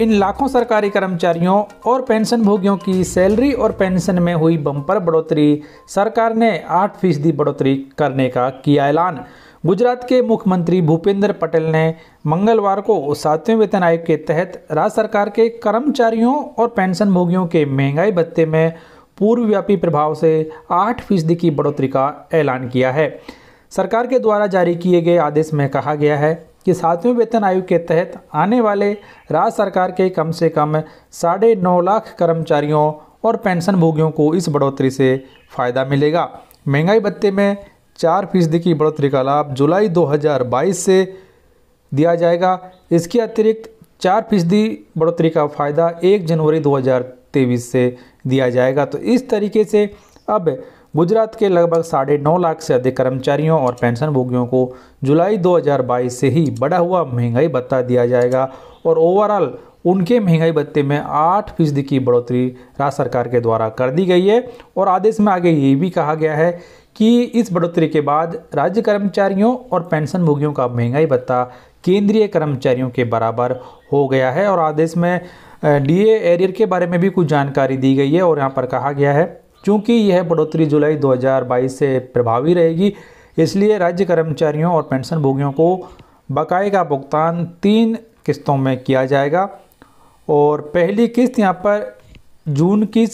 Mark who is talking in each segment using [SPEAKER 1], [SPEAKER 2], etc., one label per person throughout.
[SPEAKER 1] इन लाखों सरकारी कर्मचारियों और पेंशनभोगियों की सैलरी और पेंशन में हुई बम्पर बढ़ोतरी सरकार ने आठ फीसदी बढ़ोतरी करने का किया ऐलान गुजरात के मुख्यमंत्री भूपेंद्र पटेल ने मंगलवार को सातवें वेतन आयोग के तहत राज्य सरकार के कर्मचारियों और पेंशनभोगियों के महंगाई भत्ते में पूर्वव्यापी प्रभाव से आठ फीसदी की बढ़ोतरी का ऐलान किया है सरकार के द्वारा जारी किए गए आदेश में कहा गया है कि सातवें वेतन आयोग के तहत आने वाले राज्य सरकार के कम से कम साढ़े नौ लाख कर्मचारियों और पेंशन भोगियों को इस बढ़ोतरी से फ़ायदा मिलेगा महंगाई भत्ते में चार फीसदी की बढ़ोतरी का लाभ जुलाई 2022 से दिया जाएगा इसके अतिरिक्त चार फीसदी बढ़ोतरी का फ़ायदा एक जनवरी 2023 से दिया जाएगा तो इस तरीके से अब गुजरात के लगभग साढ़े नौ लाख से अधिक कर्मचारियों और पेंशनभोगियों को जुलाई 2022 से ही बढ़ा हुआ महंगाई भत्ता दिया जाएगा और ओवरऑल उनके महंगाई भत्ते में आठ फीसदी की बढ़ोतरी राज्य सरकार के द्वारा कर दी गई है और आदेश में आगे ये भी कहा गया है कि इस बढ़ोतरी के बाद राज्य कर्मचारियों और पेंशनभोगियों का महंगाई भत्ता केंद्रीय कर्मचारियों के बराबर हो गया है और आदेश में डीए एरियर के बारे में भी कुछ जानकारी दी गई है और यहाँ पर कहा गया है चूँकि यह बढ़ोतरी जुलाई 2022 से प्रभावी रहेगी इसलिए राज्य कर्मचारियों और पेंशनभोगियों को बकाए का भुगतान तीन किस्तों में किया जाएगा और पहली किस्त यहाँ पर जून की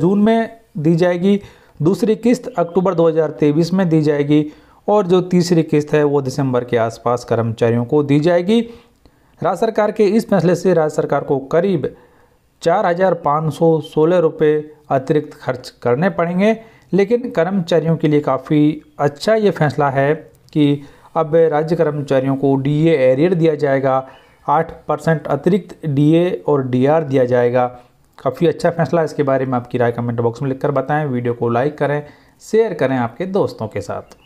[SPEAKER 1] जून में दी जाएगी दूसरी किस्त अक्टूबर 2023 में दी जाएगी और जो तीसरी किस्त है वो दिसंबर के आसपास कर्मचारियों को दी जाएगी राज्य सरकार के इस फैसले से राज्य सरकार को करीब चार हजार पाँच सौ सोलह रुपये अतिरिक्त खर्च करने पड़ेंगे लेकिन कर्मचारियों के लिए काफ़ी अच्छा ये फैसला है कि अब राज्य कर्मचारियों को डीए एरियर दिया जाएगा आठ परसेंट अतिरिक्त डीए और डीआर दिया जाएगा काफ़ी अच्छा फैसला इसके बारे में आपकी राय कमेंट बॉक्स में लिखकर बताएं वीडियो को लाइक करें शेयर करें आपके दोस्तों के साथ